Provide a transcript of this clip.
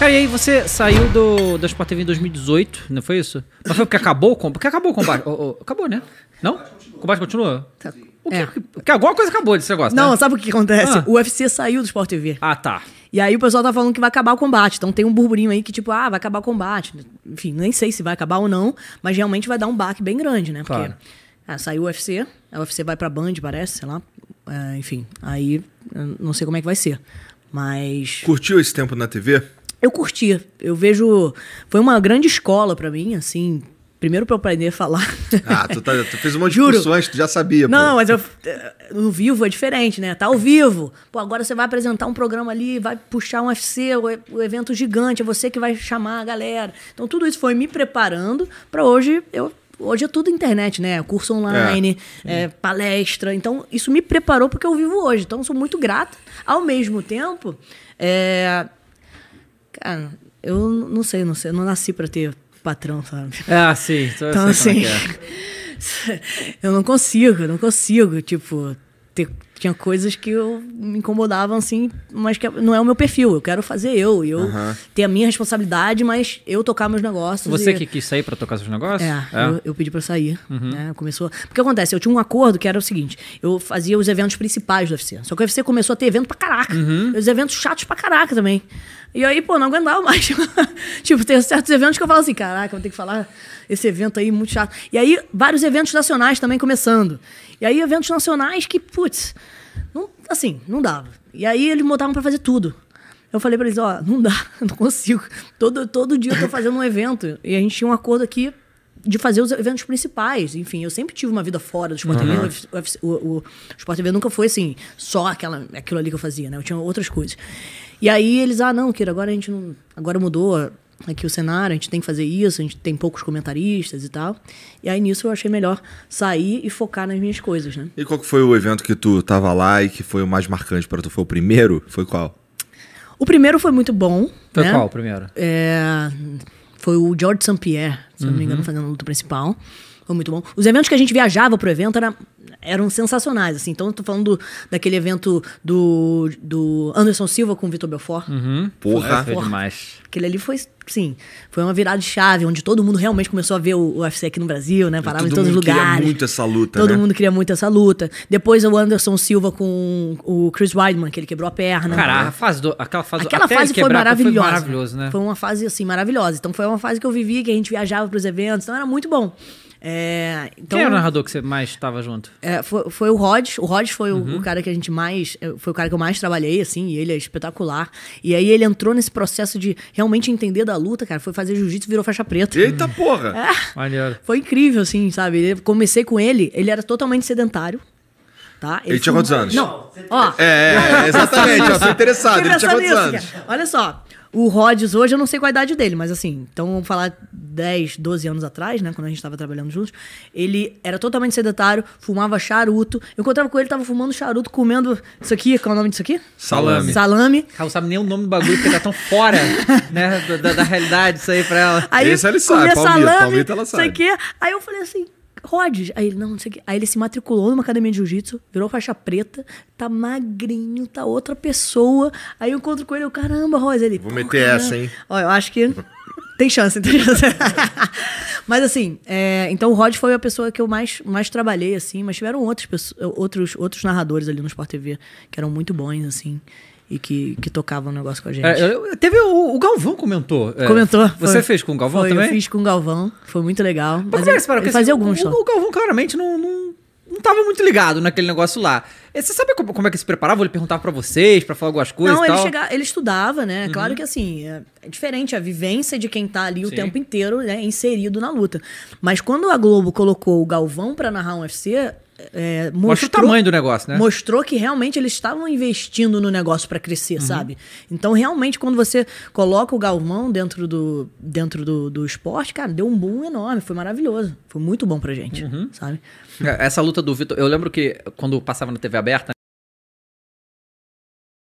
Cara, e aí você saiu do, da Sport TV em 2018, não foi isso? Mas foi porque acabou o combate? Porque acabou o combate. Oh, oh, acabou, né? Não? O combate continua? Tá. O que, é. Porque alguma coisa acabou desse negócio, Não, né? sabe o que acontece? Ah. O UFC saiu do Sport TV. Ah, tá. E aí o pessoal tá falando que vai acabar o combate. Então tem um burburinho aí que, tipo, ah, vai acabar o combate. Enfim, nem sei se vai acabar ou não, mas realmente vai dar um baque bem grande, né? Porque claro. ah, saiu o UFC, a UFC vai pra Band, parece, sei lá. É, enfim, aí não sei como é que vai ser. Mas. Curtiu esse tempo na TV? eu curti. Eu vejo. Foi uma grande escola para mim, assim. Primeiro pra eu aprender a falar. Ah, tu, tá, tu fez um monte de discussões, tu já sabia. Não, pô. mas eu, no vivo é diferente, né? Tá ao vivo. Pô, agora você vai apresentar um programa ali, vai puxar um FC, o um evento gigante, é você que vai chamar a galera. Então tudo isso foi me preparando para hoje eu hoje é tudo internet, né? Curso online, é, é, palestra. Então, isso me preparou porque eu vivo hoje. Então, eu sou muito grata. Ao mesmo tempo, é, Cara, ah, eu não sei, não sei. Eu não nasci para ter patrão, sabe? Ah, sim. Então, então assim, é. eu não consigo, eu não consigo, tipo, ter tinha coisas que eu me incomodavam, assim, mas que não é o meu perfil. Eu quero fazer eu. eu ter a minha responsabilidade, mas eu tocar meus negócios. Você e... que quis sair para tocar seus negócios? É, é. Eu, eu, pedi para sair. Uhum. Né? Começou. Porque acontece, eu tinha um acordo que era o seguinte: eu fazia os eventos principais do UFC. Só que o UFC começou a ter evento pra caraca. Uhum. Os eventos chatos pra caraca também. E aí, pô, não aguentava mais. tipo, tem certos eventos que eu falo assim, caraca, vou ter que falar esse evento aí muito chato. E aí, vários eventos nacionais também começando. E aí, eventos nacionais que, putz, não, assim, não dava. E aí eles botavam para fazer tudo. Eu falei para eles, ó, não dá, não consigo. Todo, todo dia eu tô fazendo um evento. E a gente tinha um acordo aqui de fazer os eventos principais. Enfim, eu sempre tive uma vida fora do Sport uhum. TV. O, o, o, Sport TV nunca foi, assim, só aquela, aquilo ali que eu fazia, né? Eu tinha outras coisas. E aí eles, ah, não, Kira, agora a gente não... Agora mudou aqui o cenário, a gente tem que fazer isso, a gente tem poucos comentaristas e tal. E aí nisso eu achei melhor sair e focar nas minhas coisas, né? E qual que foi o evento que tu tava lá e que foi o mais marcante para tu? Foi o primeiro? Foi qual? O primeiro foi muito bom. Foi né? qual o primeiro? É... Foi o George St. Pierre, se uhum. não me uhum. engano, fazendo a luta principal. Foi muito bom. Os eventos que a gente viajava pro evento era, eram sensacionais, assim. Então, eu tô falando do, daquele evento do, do Anderson Silva com o Vitor Belfort. Uhum. Porra, foi, foi demais. Aquele ali foi, sim, foi uma virada de chave, onde todo mundo realmente começou a ver o UFC aqui no Brasil, né? Parava em todos os lugares. Todo mundo queria muito essa luta, Todo né? mundo queria muito essa luta. Depois, o Anderson Silva com o Chris Weidman, que ele quebrou a perna. Cara, a fase do, aquela fase, aquela fase foi maravilhosa. Foi maravilhoso, né? Foi uma fase, assim, maravilhosa. Então, foi uma fase que eu vivi, que a gente viajava pros eventos. Então, era muito bom. É, então, Quem era o narrador que você mais estava junto? É, foi, foi, o Rods. O Rods foi uhum. o, o, cara que a gente mais. É, foi o cara que eu mais trabalhei, assim, e ele é espetacular. E aí ele entrou nesse processo de realmente entender da luta, cara. Foi fazer jiu-jitsu virou faixa preta. Eita hum. porra! É, foi incrível, assim, sabe? Eu comecei com ele, ele era totalmente sedentário. Tá? Ele, ele tinha quantos anos? Não. Ó, é, é, exatamente, eu sou interessado. Ele tinha quantos nisso, anos? Cara. Olha só. O Rhodes hoje, eu não sei qual a idade dele, mas assim, então vamos falar 10, 12 anos atrás, né? Quando a gente estava trabalhando juntos, ele era totalmente sedentário, fumava charuto. Eu encontrava com ele, tava fumando charuto, comendo isso aqui, qual é o nome disso aqui? Salame. Salame. Ela não sabe nem o nome do bagulho, porque tá tão fora, né? Da, da, realidade isso aí pra ela. Aí, Esse ela sabe, palmito, salame, palmito ela sabe. Isso aqui. Aí eu falei assim, Rode. Aí ele, não, não sei o quê. Aí ele se matriculou numa academia de jiu-jitsu, virou faixa preta, tá magrinho, tá outra pessoa. Aí eu encontro com ele, eu, caramba, Rose. Ele, Vou meter caramba. essa, hein? Ó, eu acho que tem chance, tem chance. Mas assim, é, então o Rod foi a pessoa que eu mais, mais trabalhei, assim, mas tiveram outros, outros, outros narradores ali no Sport TV que eram muito bons, assim e que, que um o negócio com a é, gente. É, teve o, o, Galvão comentou. É. Comentou. você foi, fez com o Galvão foi, também? Eu fiz com o Galvão, foi muito legal. Mas, mas ele, para, ele fazia assim, alguns. O, o, Galvão claramente não, não, não tava muito ligado naquele negócio lá. Você sabe como, como é que se preparava? Ele perguntava para vocês, para falar algumas coisas? Não, ele, chegava, ele estudava, né? Uhum. Claro que assim, é diferente a vivência de quem tá ali Sim. o tempo inteiro, né, inserido na luta. Mas quando a Globo colocou o Galvão para narrar um UFC, é, mostrou, Mostra o tamanho do negócio, né? Mostrou que realmente eles estavam investindo no negócio para crescer, uhum. sabe? Então, realmente, quando você coloca o Galvão dentro, do, dentro do, do esporte, cara, deu um boom enorme. Foi maravilhoso. Foi muito bom pra gente, uhum. sabe? É, essa luta do Vitor... Eu lembro que quando passava na TV aberta,